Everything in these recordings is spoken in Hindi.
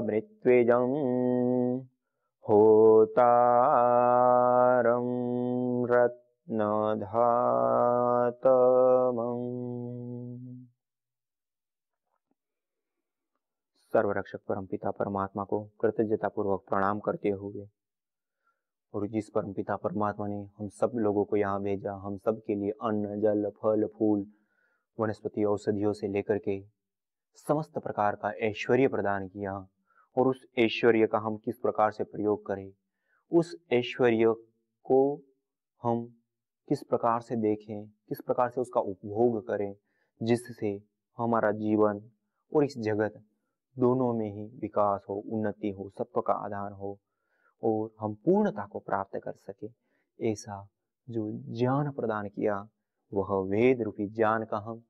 होता होतारं धातम सर्वरक्षक पिता परमात्मा को कृतज्ञतापूर्वक प्रणाम करते हुए और जिस परम पिता परमात्मा ने हम सब लोगों को यहाँ भेजा हम सब के लिए अन्न जल फल फूल वनस्पति औषधियों से लेकर के समस्त प्रकार का ऐश्वर्य प्रदान किया और उस ऐश्वर्य का हम किस प्रकार से प्रयोग करें उस ऐश्वर्य को हम किस प्रकार से देखें किस प्रकार से उसका उपभोग करें जिससे हमारा जीवन और इस जगत दोनों में ही विकास हो उन्नति हो सत्व का आधार हो और हम पूर्णता को प्राप्त कर सके ऐसा जो ज्ञान प्रदान किया वह वेद रूपी ज्ञान का हम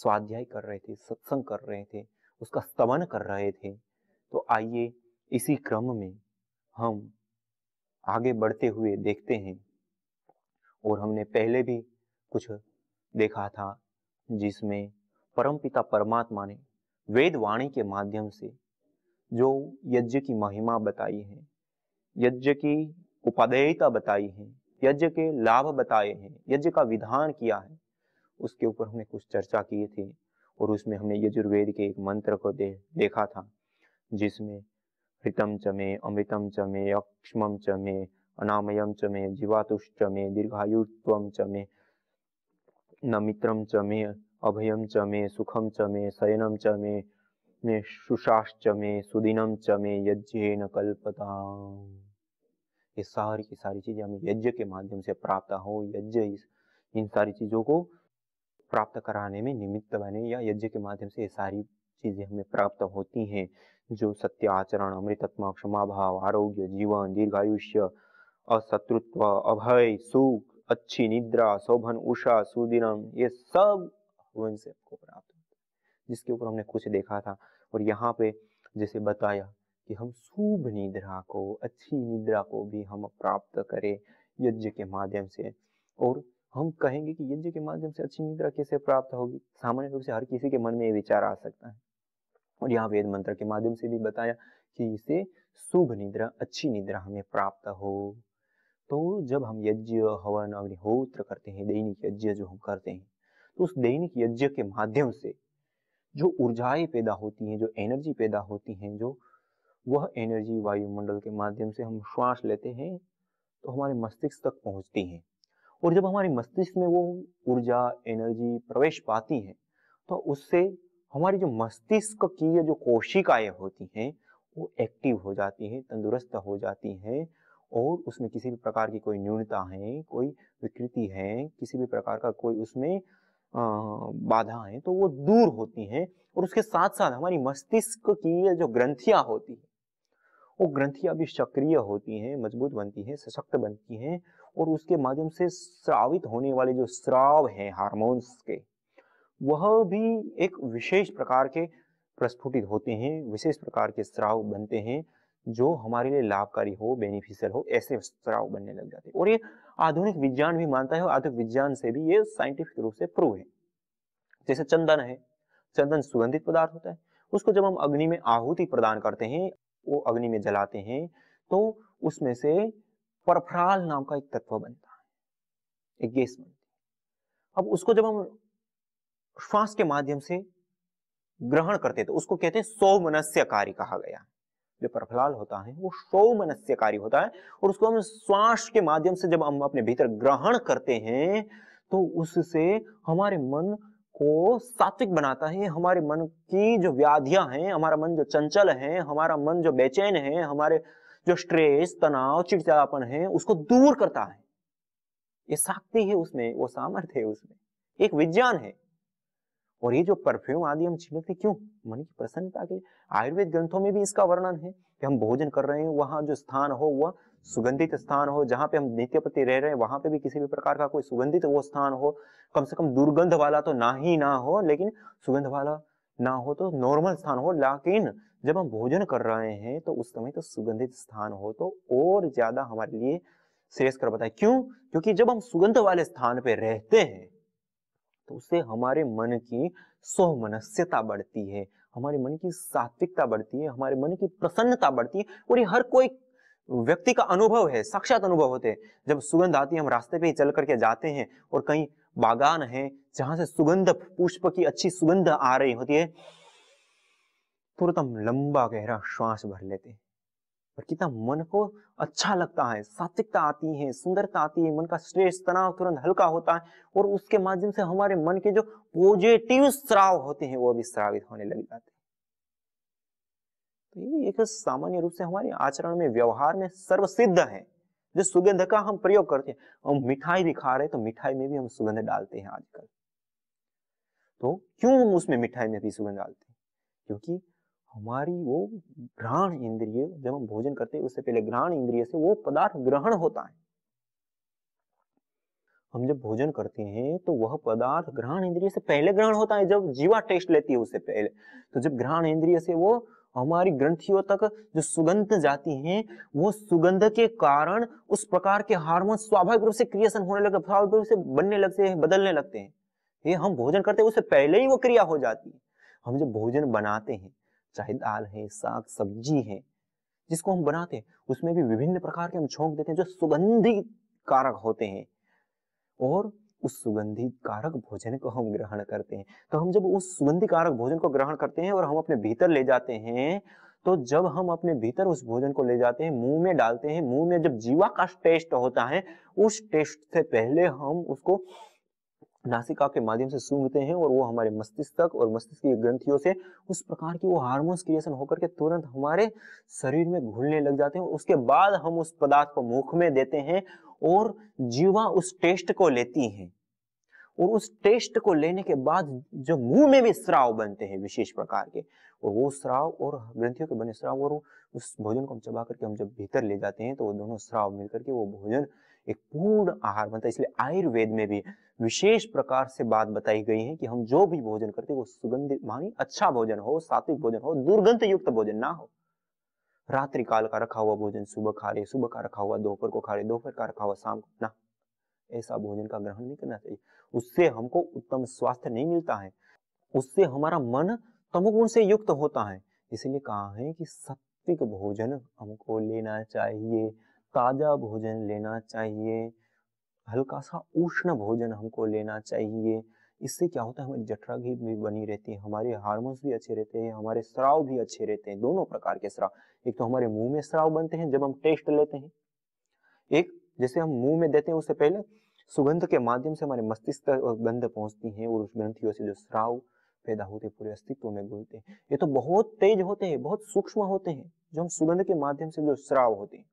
स्वाध्याय कर रहे थे सत्संग कर रहे थे उसका स्तवन कर रहे थे तो आइए इसी क्रम में हम आगे बढ़ते हुए देखते हैं और हमने पहले भी कुछ देखा था जिसमें परमपिता परमात्मा ने वेद वाणी के माध्यम से जो यज्ञ की महिमा बताई है यज्ञ की उपादेयता बताई है यज्ञ के लाभ बताए हैं यज्ञ का विधान किया है उसके ऊपर हमने कुछ चर्चा किए थे और उसमें हमने यजुर्वेद के एक मंत्र को दे, देखा था जिसमें ऋतम चमे अमृतम चमे अक्षम चमे अनामयम चमे जीवातुष्चमे दीर्घायुत्वम चमे नमित्रम चमे अभयम चमे सुखम चमे शयनम चमे ने सुशाश्चमे सुदिनम चमे यज्ञ न कल्पता ये सारी की सारी चीजें हमें यज्ञ के माध्यम से प्राप्त हो यज्ञ इन सारी चीजों को प्राप्त कराने में निमित्त बने या यज्ञ के माध्यम से ये सारी चीज़ें हमें प्राप्त होती हैं जो सत्य आचरण अमृतत्मा क्षमा भाव आरोग्य जीवन दीर्घायुष्य अशत्रुत्व अभय सुख अच्छी निद्रा शोभन उषा सुदिनम ये सब हवन से आपको प्राप्त होते हैं जिसके ऊपर हमने कुछ देखा था और यहाँ पे जैसे बताया कि हम शुभ निद्रा को अच्छी निद्रा को भी हम प्राप्त करें यज्ञ के माध्यम से और हम कहेंगे कि यज्ञ के माध्यम से अच्छी निद्रा कैसे प्राप्त होगी सामान्य रूप से हर किसी के मन में ये विचार आ सकता है और यहाँ वेद मंत्र के माध्यम से भी बताया कि इसे शुभ निद्रा अच्छी निद्रा हमें प्राप्त हो तो जब हम यज्ञ हवन अग्निहोत्र करते हैं दैनिक यज्ञ जो हम करते हैं तो उस दैनिक यज्ञ के माध्यम से जो ऊर्जाएं पैदा होती हैं जो एनर्जी पैदा होती हैं जो वह एनर्जी वायुमंडल के माध्यम से हम श्वास लेते हैं तो हमारे मस्तिष्क तक पहुंचती हैं और जब हमारे मस्तिष्क में वो ऊर्जा एनर्जी प्रवेश पाती है तो उससे हमारी जो मस्तिष्क की ये जो कोशिकाएं होती हैं वो एक्टिव हो जाती हैं तंदुरुस्त हो जाती हैं और उसमें किसी भी प्रकार की कोई न्यूनता है कोई विकृति है किसी भी प्रकार का कोई उसमें बाधा है तो वो दूर होती हैं और उसके साथ साथ हमारी मस्तिष्क की ये जो ग्रंथियां होती हैं वो ग्रंथियां भी सक्रिय होती हैं मजबूत बनती हैं सशक्त बनती हैं और उसके माध्यम से स्रावित होने वाले जो स्राव हैं हार्मोन्स के वह भी एक विशेष प्रकार के प्रस्फुटित होते हैं विशेष प्रकार के स्राव बनते हैं जो हमारे लिए लाभकारी हो बेनिफिशियल हो ऐसे स्राव बनने लग जाते हैं और ये आधुनिक विज्ञान भी मानता है और आधुनिक विज्ञान से भी ये साइंटिफिक रूप से प्रूव है जैसे चंदन है चंदन सुगंधित पदार्थ होता है उसको जब हम अग्नि में आहुति प्रदान करते हैं वो अग्नि में जलाते हैं तो उसमें से परफराल नाम का एक तत्व बनता है एक गैस बनती है अब उसको जब हम श्वास के माध्यम से ग्रहण करते थे उसको कहते हैं सौ मनस्यकारी कहा गया जो प्रफलाल होता है वो सौ मनस्यकारी होता है और उसको हम श्वास के माध्यम से जब हम अपने भीतर ग्रहण करते हैं तो उससे हमारे मन को सात्विक बनाता है हमारे मन की जो व्याधियां हैं हमारा मन जो चंचल है हमारा मन जो बेचैन है हमारे जो स्ट्रेस तनाव चिड़चिड़ापन है उसको दूर करता है ये शक्ति है उसमें वो सामर्थ्य है उसमें एक विज्ञान है और ये जो परफ्यूम आदि हम छिड़कते क्यों मन की प्रसन्नता के आयुर्वेद ग्रंथों में भी इसका वर्णन है कि हम भोजन कर रहे हैं वहां जो स्थान हो वह सुगंधित स्थान हो जहाँ पे हम नित्य प्रति रह रहे हैं वहां पे भी किसी भी प्रकार का कोई सुगंधित वो स्थान हो कम से कम दुर्गंध वाला तो ना ही ना हो लेकिन सुगंध वाला ना हो तो नॉर्मल स्थान हो लेकिन जब हम भोजन कर रहे हैं तो उस समय तो सुगंधित स्थान हो तो और ज्यादा हमारे लिए श्रेयस्कर बताए क्यों क्योंकि जब हम सुगंध वाले स्थान पे रहते हैं तो उससे हमारे मन की मनस्यता बढ़ती है हमारे मन की सात्विकता बढ़ती है हमारे मन की प्रसन्नता बढ़ती है और ये हर कोई व्यक्ति का अनुभव है साक्षात अनुभव होते हैं जब सुगंध आती है हम रास्ते पे ही चल करके जाते हैं और कहीं बागान है जहां से सुगंध पुष्प की अच्छी सुगंध आ रही होती है तुरंत हम लंबा गहरा श्वास भर लेते हैं पर कितना मन को अच्छा लगता है सात्विकता आती है सुंदरता आती है मन का स्ट्रेस तनाव तुरंत हल्का होता है और उसके माध्यम से हमारे मन के जो पॉजिटिव स्राव होते हैं वो भी श्रावित होने लग जाते हैं तो ये एक सामान्य रूप से हमारे आचरण में व्यवहार में सर्वसिद्ध है जो सुगंध का हम प्रयोग करते हैं हम मिठाई भी खा रहे तो मिठाई में भी हम सुगंध डालते हैं आजकल तो क्यों हम उसमें मिठाई में भी सुगंध डालते हैं क्योंकि हमारी वो ग्रहण इंद्रिय जब हम भोजन करते हैं उससे पहले ग्रहण इंद्रिय से वो पदार्थ ग्रहण होता है हम जब भोजन करते हैं तो वह पदार्थ ग्रहण इंद्रिय से पहले ग्रहण होता है जब जीवा टेस्ट लेती है उससे पहले तो जब ग्रहण इंद्रिय से वो हमारी ग्रंथियों तक जो सुगंध जाती है वो सुगंध के कारण उस प्रकार के हार्मोन स्वाभाविक रूप से क्रिएशन होने लगे स्वाभाविक रूप से बनने लगते हैं बदलने लगते हैं ये हम भोजन करते हैं उससे पहले ही वो क्रिया हो जाती है हम जब भोजन बनाते हैं चाहे दाल है साग सब्जी है जिसको हम बनाते हैं उसमें भी विभिन्न प्रकार के हम छोंक देते हैं जो सुगंधी कारक होते हैं और उस सुगंधी कारक भोजन को हम ग्रहण करते हैं तो हम जब उस सुगंधी कारक भोजन को ग्रहण करते हैं और हम अपने भीतर ले जाते हैं तो जब हम अपने भीतर उस भोजन को ले जाते हैं मुंह में डालते हैं मुंह में जब जीवा का टेस्ट होता है उस टेस्ट से पहले हम उसको नासिका के माध्यम से सूंघते हैं और वो हमारे मस्तिष्क तक और मस्तिष्क की ग्रंथियों से उस प्रकार की वो हार्मोन्स क्रिएशन होकर के तुरंत हमारे शरीर में घुलने लग जाते हैं उसके बाद हम उस पदार्थ को मुख में देते हैं और जीवा उस टेस्ट को लेती है और उस टेस्ट को लेने के बाद जो मुंह में भी श्राव बनते हैं विशेष प्रकार के और वो श्राव और ग्रंथियों के बने श्राव और उस भोजन को हम चबा करके हम जब भीतर ले जाते हैं तो वो दोनों श्राव मिलकर के वो भोजन एक पूर्ण आहार बनता है इसलिए आयुर्वेद में भी विशेष प्रकार से बात बताई गई है कि हम जो भी भोजन करते वो सुगंधित मानी अच्छा भोजन हो सात्विक भोजन हो दुर्गंध युक्त भोजन ना हो रात्रि काल का रखा हुआ भोजन सुबह खा रहे सुबह का रखा हुआ दोपहर को खा रहे दोपहर का रखा हुआ शाम को ना ऐसा भोजन का ग्रहण नहीं करना चाहिए उससे हमको उत्तम स्वास्थ्य नहीं मिलता है उससे हमारा मन तमोगुण से युक्त होता है इसलिए कहा है कि सात्विक भोजन हमको लेना चाहिए ताज़ा भोजन लेना चाहिए हल्का सा उष्ण भोजन हमको लेना चाहिए इससे क्या होता है हमारी जठरा भी, भी बनी रहती है हमारे हार्मोन्स भी अच्छे रहते हैं हमारे स्राव भी अच्छे रहते हैं दोनों प्रकार के स्राव एक तो हमारे मुंह में स्राव बनते हैं जब हम टेस्ट लेते हैं एक जैसे हम मुंह में देते हैं उससे पहले सुगंध के माध्यम से हमारे मस्तिष्क और गंध पहुंचती है और उस ग्रंथियों से जो स्राव पैदा होते पूरे अस्तित्व में घुलते हैं ये तो बहुत तेज होते हैं बहुत सूक्ष्म होते हैं जो हम सुगंध के माध्यम से जो स्राव होते हैं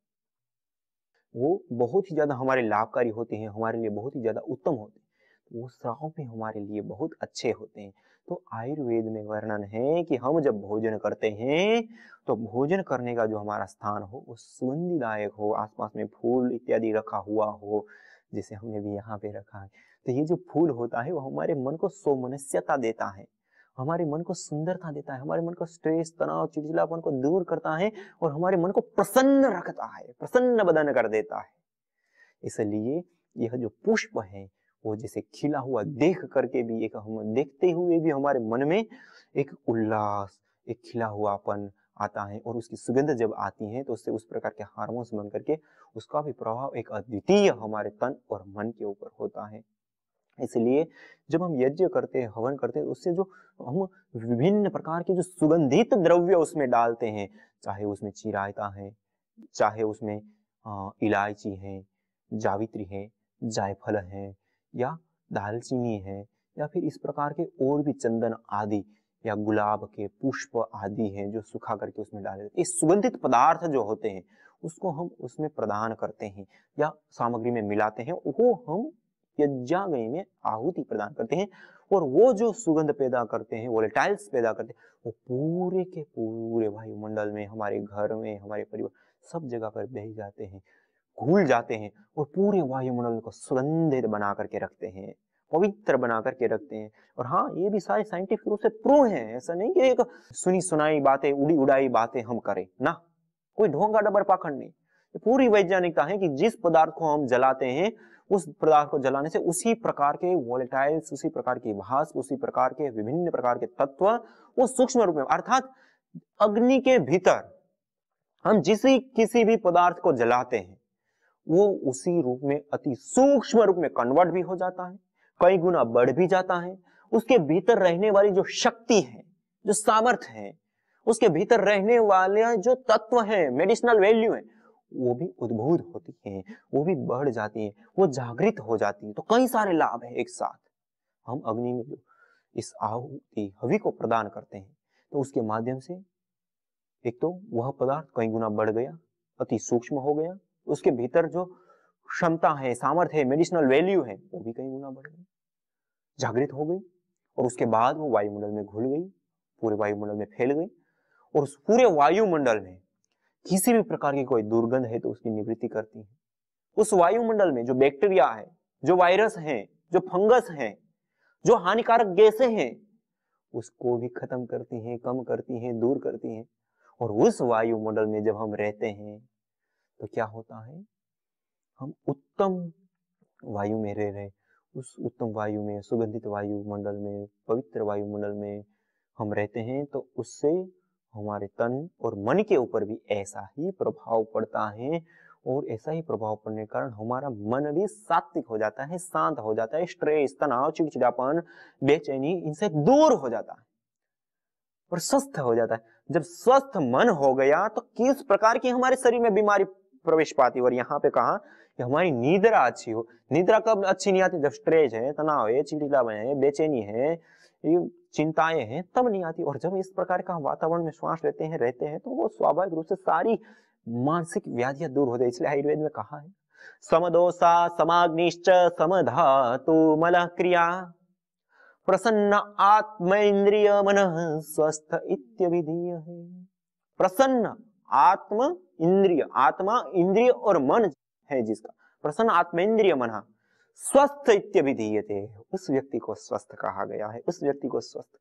वो बहुत ही ज़्यादा हमारे लाभकारी होते हैं हमारे लिए बहुत ही ज़्यादा उत्तम होते हैं वो श्राव भी हमारे लिए बहुत अच्छे होते हैं तो आयुर्वेद में वर्णन है कि हम जब भोजन करते हैं तो भोजन करने का जो हमारा स्थान हो वो सुगंधिदायक हो आसपास में फूल इत्यादि रखा हुआ हो जैसे हमने भी यहाँ पे रखा है तो ये जो फूल होता है वो हमारे मन को सोमनस्यता देता है हमारे मन को सुंदरता देता है हमारे मन को स्ट्रेस तनाव चिड़चिड़ापन को दूर करता है और हमारे मन को प्रसन्न रखता है प्रसन्न बदन कर देता है इसलिए यह जो पुष्प है वो जैसे खिला हुआ देख करके भी एक हम देखते हुए भी हमारे मन में एक उल्लास एक खिला हुआपन आता है और उसकी सुगंध जब आती है तो उससे उस प्रकार के हार्मोन्स बन करके उसका भी प्रभाव एक अद्वितीय हमारे तन और मन के ऊपर होता है इसलिए जब हम यज्ञ करते हैं हवन करते हैं उससे जो हम विभिन्न प्रकार के जो सुगंधित द्रव्य उसमें डालते हैं चाहे उसमें चिरायता है चाहे उसमें इलायची है जावित्री है जायफल है या दालचीनी है या फिर इस प्रकार के और भी चंदन आदि या गुलाब के पुष्प आदि हैं जो सुखा करके उसमें डाले जाते हैं सुगंधित पदार्थ जो होते हैं उसको हम उसमें प्रदान करते हैं या सामग्री में मिलाते हैं वो हम यज्ञाग्नि में आहुति प्रदान करते हैं और वो जो सुगंध पैदा करते हैं वोलेटाइल्स पैदा करते हैं वो पूरे के पूरे वायुमंडल में हमारे घर में हमारे परिवार सब जगह पर बह जाते हैं घूल जाते हैं और पूरे वायुमंडल को सुगंधित बना करके रखते हैं पवित्र बना करके रखते हैं और हाँ ये भी सारे साइंटिफिक रूप से प्रूव है ऐसा नहीं कि एक सुनी सुनाई बातें उड़ी उड़ाई बातें हम करें ना कोई ढोंगा डबर पाखंड नहीं पूरी वैज्ञानिकता है कि जिस पदार्थ को हम जलाते हैं उस पदार्थ को जलाने से उसी प्रकार के वोलेटाइल्स उसी प्रकार की भास उसी प्रकार के विभिन्न प्रकार के तत्व वो सूक्ष्म रूप में अर्थात अग्नि के भीतर हम जिस किसी भी पदार्थ को जलाते हैं वो उसी रूप में अति सूक्ष्म रूप में कन्वर्ट भी हो जाता है कई गुना बढ़ भी जाता है उसके भीतर रहने वाली जो शक्ति है जो सामर्थ्य है उसके भीतर रहने वाले जो तत्व है मेडिसिनल वैल्यू है वो भी उद्भूत होती हैं वो भी बढ़ जाती हैं वो जागृत हो जाती हैं तो कई सारे लाभ है एक साथ हम अग्नि में जो इस आहुति हवि को प्रदान करते हैं तो उसके माध्यम से एक तो वह पदार्थ कई गुना बढ़ गया अति सूक्ष्म हो गया उसके भीतर जो क्षमता है सामर्थ्य है मेडिसिनल वैल्यू है वो भी कई गुना बढ़ गई जागृत हो गई और उसके बाद वो वायुमंडल में घुल गई पूरे वायुमंडल में फैल गई और उस पूरे वायुमंडल में किसी भी प्रकार की कोई दुर्गंध है तो उसकी निवृत्ति करती है उस वायुमंडल में जो बैक्टीरिया है जो वायरस है जो फंगस है जो हानिकारक गैसे हैं उसको भी खत्म करती हैं कम करती हैं दूर करती हैं और उस वायुमंडल में जब हम रहते हैं तो क्या होता है हम उत्तम वायु में रह रहे उस उत्तम वायु में सुगंधित वायुमंडल में पवित्र वायुमंडल में हम रहते हैं तो उससे हमारे तन और मन के ऊपर भी ऐसा ही प्रभाव पड़ता है और ऐसा ही प्रभाव पड़ने के कारण हमारा मन भी सात्विक हो जाता है शांत हो जाता है स्ट्रेस तनाव चिड़चिड़ापन बेचैनी इनसे दूर हो जाता है और स्वस्थ हो जाता है जब स्वस्थ मन हो गया तो किस प्रकार की हमारे शरीर में बीमारी प्रवेश पाती और यहाँ पे कहा कि हमारी निद्रा अच्छी हो निद्रा कब अच्छी नहीं आती जब स्ट्रेस है तनाव है चिड़चिड़ापन है बेचैनी है चिंताएं हैं तब नहीं आती और जब इस प्रकार का वातावरण में श्वास लेते हैं रहते हैं तो वो स्वाभाविक रूप से सारी मानसिक व्याधियां दूर हो जाए इसलिए आयुर्वेद में कहा है समदोषा समाग्निश्च समधातु मल क्रिया प्रसन्न आत्म इंद्रिय मन स्वस्थ इत्यभिधीय है प्रसन्न आत्म इंद्रिय आत्मा इंद्रिय और मन है जिसका प्रसन्न आत्मेंद्रिय मन स्वस्थ इत्यभिधीयते उस व्यक्ति को स्वस्थ कहा गया है उस व्यक्ति को स्वस्थ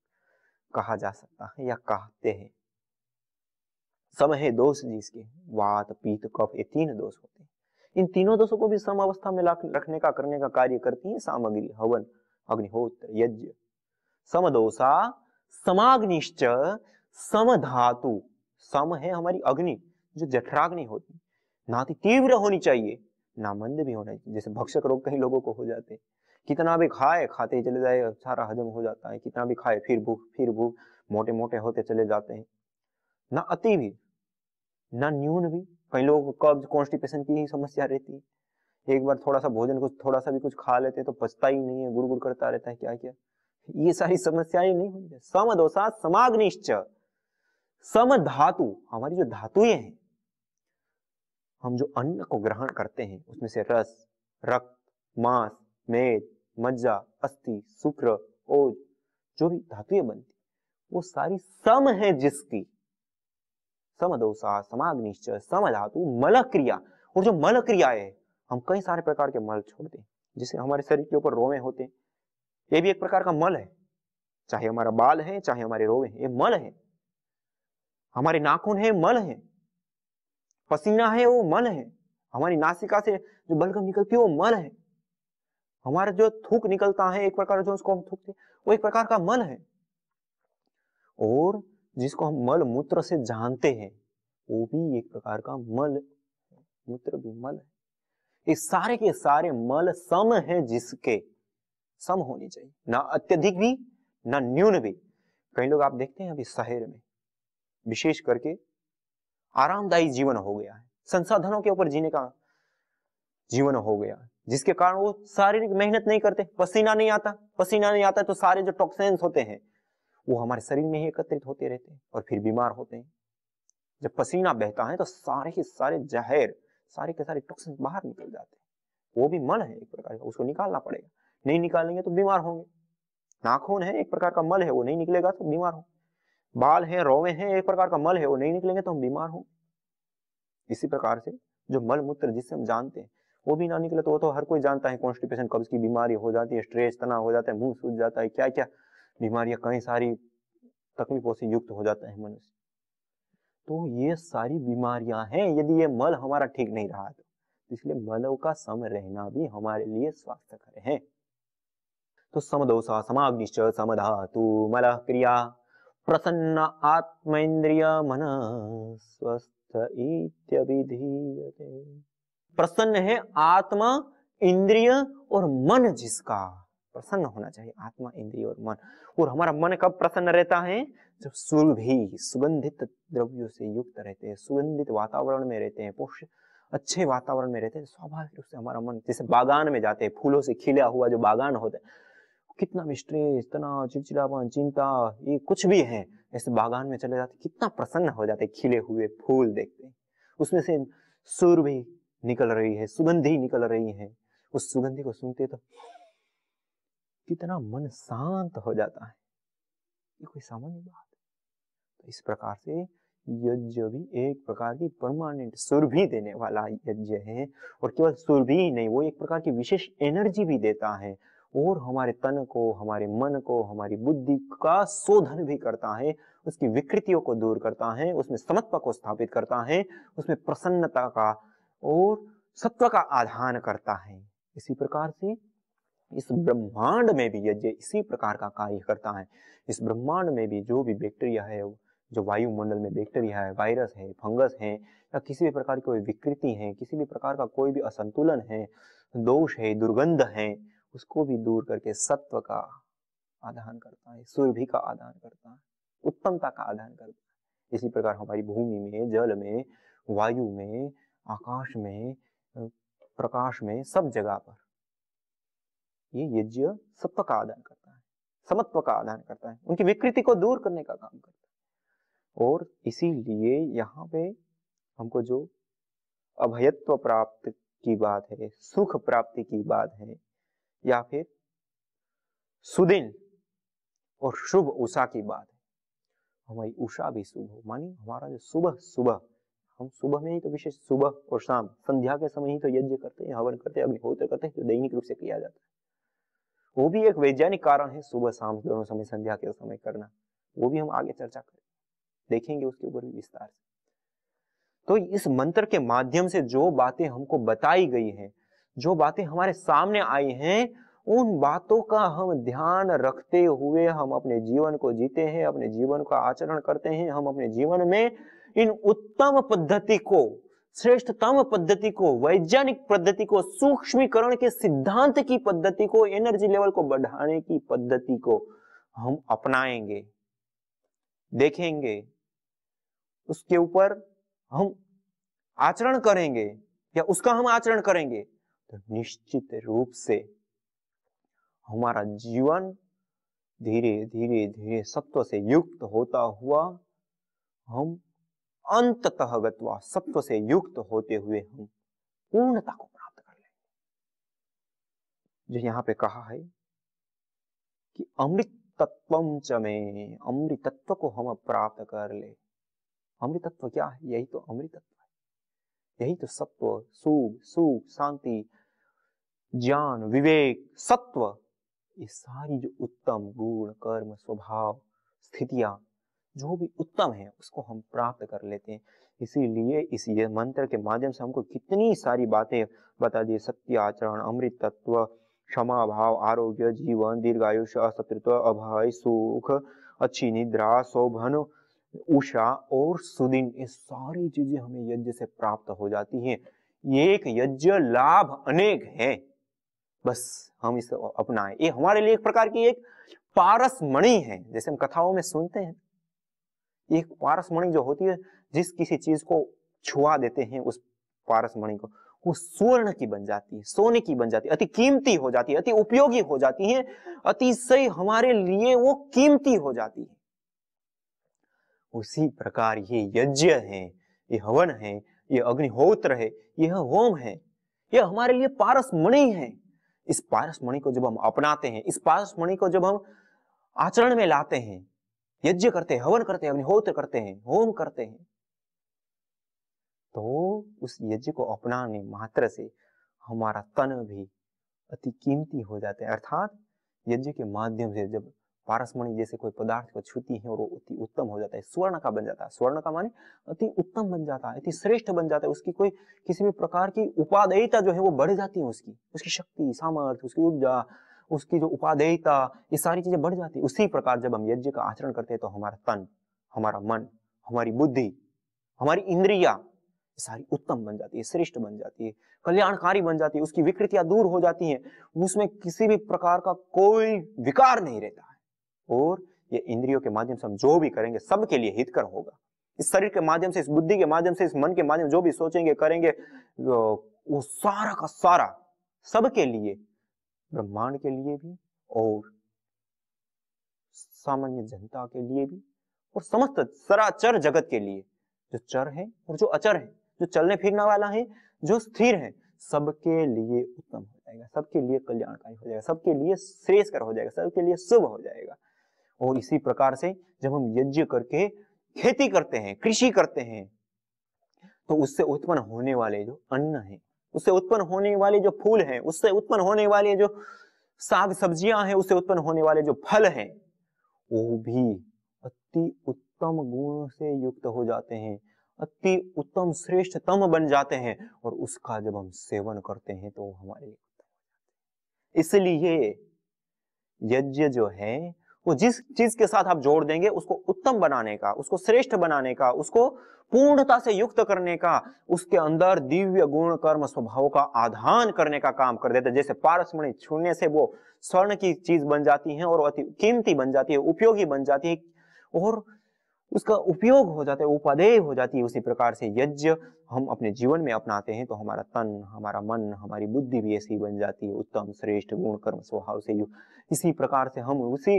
कहा जा सकता है या कहते हैं सम है दोष जिसके वात पीत कफ ये तीन दोष होते हैं इन तीनों दोषों को भी सम अवस्था में रखने का करने का कार्य करती है सामग्री हवन अग्निहोत्र यज्ञ समदोषा समाग्निश्च समधातु सम है हमारी अग्नि जो जठराग्नि होती नाती तीव्र होनी चाहिए नामंद भी होना चाहिए जैसे भक्षक रोग कहीं लोगों को हो जाते हैं कितना भी खाए खाते ही चले जाए सारा हजम हो जाता है कितना भी खाए फिर भूख फिर भूख मोटे मोटे होते चले जाते हैं ना अति भी ना न्यून भी कई लोगों को कब्ज कॉन्स्टिपेशन की ही समस्या रहती है एक बार थोड़ा सा भोजन कुछ थोड़ा सा भी कुछ खा लेते हैं तो पछता ही नहीं है गुड़ गुड़ करता रहता है क्या क्या ये सारी समस्याएं नहीं होनी समदोषा समाग्निश्चय सम धातु हमारी जो धातुएं हैं हम जो अन्न को ग्रहण करते हैं उसमें से रस रक्त मांस मेद मज्जा अस्थि शुक्र ओज जो भी धातुएं बनती वो सारी सम है जिसकी समदोषा समाग्निश्चय धातु मल क्रिया और जो मल क्रिया है हम कई सारे प्रकार के मल छोड़ते हैं जिससे हमारे शरीर के ऊपर रोवे होते हैं ये भी एक प्रकार का मल है चाहे हमारा बाल है चाहे हमारे रोवे है ये मल है हमारे नाखून है मल है पसीना है वो मन है हमारी नासिका से जो बलगम निकलती है वो मन है हमारा जो थूक निकलता है एक प्रकार जो उसको हम थूकते वो एक प्रकार का मल है और जिसको हम मल मूत्र से जानते हैं वो भी एक प्रकार का मल मूत्र भी मल है ये सारे के सारे मल सम है जिसके सम होनी चाहिए ना अत्यधिक भी ना न्यून भी कई लोग आप देखते हैं अभी शहर में विशेष करके आरामदायी जीवन हो गया है संसाधनों के ऊपर जीने का जीवन हो गया है जिसके कारण वो शारीरिक मेहनत नहीं करते पसीना नहीं आता पसीना नहीं आता तो सारे जो टॉक्सेंस होते हैं वो हमारे शरीर में ही एकत्रित होते रहते हैं और फिर बीमार होते हैं जब पसीना बहता है तो सारे ही सारे जहर सारे के सारे टॉक्सिन बाहर निकल जाते हैं वो भी मल है एक प्रकार का उसको निकालना पड़ेगा नहीं निकालेंगे तो बीमार होंगे नाखून है एक प्रकार का मल है वो नहीं निकलेगा तो बीमार होंगे बाल हैं रोवे हैं एक प्रकार का मल है वो नहीं निकलेंगे तो हम बीमार होंगे इसी प्रकार से जो मल मूत्र जिससे हम जानते हैं वो भी ना निकले तो वो तो हर कोई जानता है कॉन्स्टिपेशन कब्ज की बीमारी हो जाती है स्ट्रेस तनाव हो जाता है मुंह सूझ जाता है क्या क्या बीमारियां कई सारी तकलीफों से युक्त हो जाता है मनुष्य तो ये सारी बीमारियां हैं यदि ये मल हमारा ठीक नहीं रहा तो, तो इसलिए मलव का सम रहना भी हमारे लिए स्वास्थ्यकर है तो समदोषा समाग्निश्च समधातु मल क्रिया प्रसन्न आत्मेन्द्रिय मन स्वस्थ इत्यभिधीयते प्रसन्न है आत्मा इंद्रिय और मन जिसका प्रसन्न होना चाहिए आत्मा इंद्रिय और मन और हमारा मन कब प्रसन्न रहता है जब सुरभि सुगंधित द्रव्यों से युक्त रहते हैं सुगंधित वातावरण में रहते हैं पोष अच्छे वातावरण में रहते हैं तो स्वाभाविक रूप से हमारा मन जैसे बागान में जाते हैं फूलों से खिला हुआ जो बागान होता है कितना भी स्ट्रेस तनाव चिड़चिड़ापन चिंता ये कुछ भी है ऐसे बागान में चले जाते कितना प्रसन्न हो जाते खिले हुए फूल देखते उसमें से सुर भी निकल रही है सुगंधी निकल रही है उस सुगंधी को सुनते तो कितना मन शांत हो जाता है ये कोई सामान्य बात तो इस प्रकार से यज्ञ भी एक प्रकार की परमानेंट सुर भी देने वाला यज्ञ है और केवल सुर भी नहीं वो एक प्रकार की विशेष एनर्जी भी देता है और हमारे तन को हमारे मन को हमारी बुद्धि का शोधन भी करता है उसकी विकृतियों को दूर करता है उसमें समत्व को स्थापित करता है उसमें प्रसन्नता का और सत्व का आधान करता है इसी प्रकार से इस ब्रह्मांड में भी यज्ञ इसी प्रकार का कार्य करता है इस ब्रह्मांड में भी जो भी बैक्टीरिया है जो वायुमंडल में बैक्टीरिया है वायरस है फंगस है या किसी भी प्रकार की कोई विकृति है किसी भी प्रकार का कोई भी असंतुलन है दोष है दुर्गंध है उसको भी दूर करके सत्व का आधान करता है सुरभि का आधान करता है उत्तमता का आधान करता है इसी प्रकार हमारी भूमि में जल में वायु में आकाश में प्रकाश में सब जगह पर ये यज्ञ सत्व का आधान करता है समत्व का आधान करता है उनकी विकृति को दूर करने का काम करता है और इसीलिए यहाँ पे हमको जो अभयत्व प्राप्त की बात है सुख प्राप्ति की बात है या फिर सुदिन और शुभ उषा की बात है हमारी उषा भी शुभ हो मानी हमारा जो सुबह सुबह हम सुबह में ही तो विशेष सुबह और शाम संध्या के समय ही तो यज्ञ करते हैं हवन करते हैं अग्निहोत्र करते हैं जो दैनिक रूप से किया जाता है वो भी एक वैज्ञानिक कारण है सुबह शाम दोनों समय संध्या के समय करना वो भी हम आगे चर्चा करें देखेंगे उसके ऊपर भी विस्तार से तो इस मंत्र के माध्यम से जो बातें हमको बताई गई हैं जो बातें हमारे सामने आई हैं उन बातों का हम ध्यान रखते हुए हम अपने जीवन को जीते हैं अपने जीवन का आचरण करते हैं हम अपने जीवन में इन उत्तम पद्धति को श्रेष्ठतम पद्धति को वैज्ञानिक पद्धति को सूक्ष्मीकरण के सिद्धांत की पद्धति को एनर्जी लेवल को बढ़ाने की पद्धति को हम अपनाएंगे देखेंगे उसके ऊपर हम आचरण करेंगे या उसका हम आचरण करेंगे तो निश्चित रूप से हमारा जीवन धीरे धीरे धीरे सत्व से युक्त होता हुआ हम अंततः गत्वा सत्व से युक्त होते हुए हम पूर्णता को प्राप्त कर लेंगे जो यहां पे कहा है कि अमृत तत्व चमे अमृत अमृतत्व को हम प्राप्त कर ले अमृतत्व क्या है यही तो अमृतत्व है यही तो सत्व सुख सुख शांति ज्ञान विवेक सत्व ये सारी जो उत्तम गुण कर्म स्वभाव स्थितियां जो भी उत्तम है उसको हम प्राप्त कर लेते हैं इसीलिए इस ये मंत्र के माध्यम से हमको कितनी सारी बातें बता दी सत्य आचरण अमृत तत्व क्षमा भाव आरोग्य जीवन दीर्घायुष असतृत्व अभय सुख अच्छी निद्रा शोभन उषा और सुदिन ये सारी चीजें हमें यज्ञ से प्राप्त हो जाती हैं एक यज्ञ लाभ अनेक हैं बस हम इसे अपनाएं ये हमारे लिए एक प्रकार की एक पारस मणि है जैसे हम कथाओं में सुनते हैं एक पारस मणि जो होती है जिस किसी चीज को छुआ देते हैं उस पारस मणि को वो स्वर्ण की बन जाती है सोने की बन जाती है अति कीमती हो जाती है अति उपयोगी हो जाती है अतिशय हमारे लिए वो कीमती हो जाती है उसी प्रकार ये यज्ञ है ये हवन है ये अग्निहोत्र है यह होम है यह हमारे लिए पारस मणि है इस पारस मणि को जब हम अपनाते हैं इस पारस मणि को जब हम आचरण में लाते हैं यज्ञ करते हैं हवन करते हैं अग्निहोत्र करते हैं होम करते हैं तो उस यज्ञ को अपनाने मात्र से हमारा तन भी अति कीमती हो जाते हैं अर्थात यज्ञ के माध्यम से जब पारसमणि जैसे कोई पदार्थ को छूती है और वो अति उत्तम हो जाता है स्वर्ण का बन जाता है स्वर्ण का माने अति उत्तम बन जाता है अति श्रेष्ठ बन जाता है उसकी कोई किसी भी प्रकार की उपादेयता जो है वो बढ़ जाती है उसकी उसकी शक्ति सामर्थ्य उसकी ऊर्जा उसकी जो उपादेयता ये सारी चीजें बढ़ जाती है उसी प्रकार जब हम यज्ञ का आचरण करते हैं तो हमारा तन हमारा मन हमारी बुद्धि हमारी इंद्रिया सारी उत्तम बन जाती है श्रेष्ठ बन जाती है कल्याणकारी बन जाती है उसकी विकृतियां दूर हो जाती हैं उसमें किसी भी प्रकार का कोई विकार नहीं रहता और ये इंद्रियों के माध्यम से हम जो भी करेंगे सबके लिए हितकर होगा इस शरीर के माध्यम से इस बुद्धि के माध्यम से इस मन के माध्यम जो भी सोचेंगे करेंगे वो सारा का सारा सबके लिए ब्रह्मांड के लिए भी और सामान्य जनता के लिए भी और समस्त सराचर जगत के लिए जो चर है और जो अचर है जो चलने फिरने वाला है जो स्थिर है सबके लिए उत्तम हो जाएगा सबके लिए कल्याणकारी हो जाएगा सबके लिए श्रेयस्कर हो जाएगा सबके लिए शुभ हो जाएगा और इसी प्रकार से जब हम यज्ञ करके खेती करते हैं कृषि करते हैं तो उससे उत्पन्न होने वाले जो अन्न है उससे उत्पन्न होने वाले जो फूल हैं उससे उत्पन्न होने वाले जो साग सब्जियां हैं उससे उत्पन्न होने वाले जो फल हैं वो भी अति उत्तम गुण से युक्त हो जाते हैं अति उत्तम श्रेष्ठतम बन जाते हैं और उसका जब हम सेवन करते हैं तो हमारे लिए इसलिए यज्ञ जो है वो जिस चीज के साथ आप जोड़ देंगे उसको उत्तम बनाने का उसको श्रेष्ठ बनाने का उसको पूर्णता से युक्त करने का उसके अंदर दिव्य गुण कर्म स्वभाव का आधान करने का काम कर देता जैसे पारसमणि छूने से वो स्वर्ण की चीज बन जाती है और अति कीमती बन जाती है उपयोगी बन जाती है और उसका उपयोग हो जाता है उपादेय हो जाती है उसी प्रकार से यज्ञ हम अपने जीवन में अपनाते हैं तो हमारा तन हमारा मन हमारी बुद्धि भी ऐसी बन जाती है उत्तम श्रेष्ठ गुण कर्म स्वभाव से युक्त इसी प्रकार से हम उसी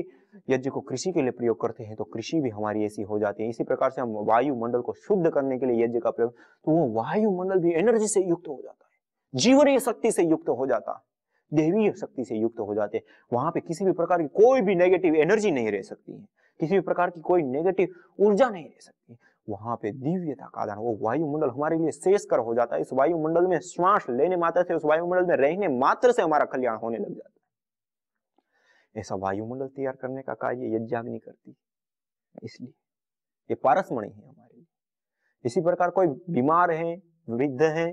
यज्ञ को कृषि के लिए प्रयोग करते हैं तो कृषि भी हमारी ऐसी हो जाती है इसी प्रकार से हम वायुमंडल को शुद्ध करने के लिए यज्ञ का प्रयोग तो वो वायुमंडल भी एनर्जी से युक्त हो जाता है जीवनीय शक्ति से युक्त हो जाता है देवीय शक्ति से युक्त हो जाते हैं वहां पे किसी भी प्रकार की कोई भी नेगेटिव एनर्जी नहीं रह सकती है किसी भी प्रकार की कोई नेगेटिव ऊर्जा नहीं ले सकती वहां पे दिव्यता का दान वो वायुमंडल हमारे लिए शेष कर हो जाता है इस वायुमंडल में श्वास लेने मात्र से उस वायुमंडल में रहने मात्र से हमारा कल्याण होने लग जाता है ऐसा वायुमंडल तैयार करने का कार्य यज्ञाग्नि करती है इसलिए ये पारसमणि है हमारे लिए इसी प्रकार कोई बीमार है वृद्ध है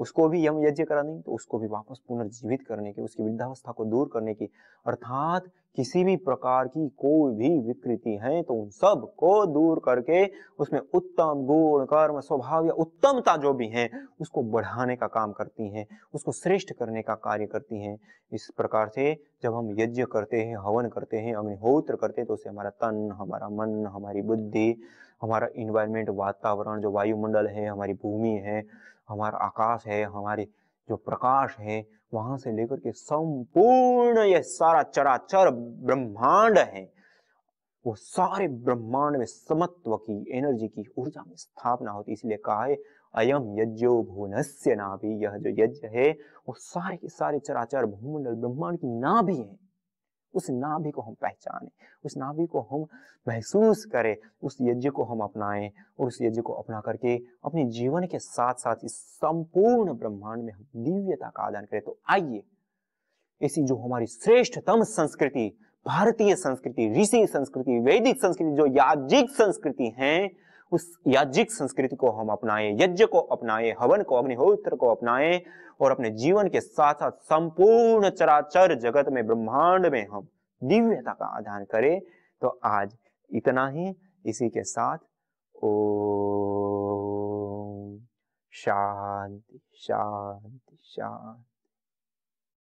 उसको भी यम यज्ञ करानी तो उसको भी वापस पुनर्जीवित करने की उसकी वृद्धावस्था को दूर करने की अर्थात किसी भी प्रकार की कोई भी विकृति है तो उन सब को दूर करके उसमें उत्तम गुण कर्म स्वभाव या उत्तमता जो भी है उसको बढ़ाने का काम करती हैं उसको श्रेष्ठ करने का कार्य करती हैं इस प्रकार से जब हम यज्ञ करते हैं हवन करते हैं अग्निहोत्र करते हैं तो उससे हमारा तन हमारा मन हमारी बुद्धि हमारा इन्वायरमेंट वातावरण जो वायुमंडल है हमारी भूमि है हमारा आकाश है हमारे जो प्रकाश है वहां से लेकर के संपूर्ण यह सारा चराचर ब्रह्मांड है वो सारे ब्रह्मांड में समत्व की एनर्जी की ऊर्जा में स्थापना होती इसलिए कहा है अयम यज्ञो भुवनस्य नाभि यह जो यज्ञ है वो सारे के सारे चराचर भूमंडल ब्रह्मांड की नाभि है उस नाभि को हम पहचाने उस नाभि को हम महसूस करें उस यज्ञ को हम अपनाएं और उस यज्ञ को अपना करके अपने जीवन के साथ साथ इस संपूर्ण ब्रह्मांड में हम दिव्यता का आदान करें तो आइए ऐसी जो हमारी श्रेष्ठतम संस्कृति भारतीय संस्कृति ऋषि संस्कृति वैदिक संस्कृति जो याज्ञिक संस्कृति है उस याज्ञिक संस्कृति को हम अपनाएं यज्ञ को अपनाएं हवन को अग्निहोत्र को अपनाएं और अपने जीवन के साथ साथ संपूर्ण चराचर जगत में ब्रह्मांड में हम दिव्यता का आधार करें तो आज इतना ही इसी के साथ ओ शांति शांति शांति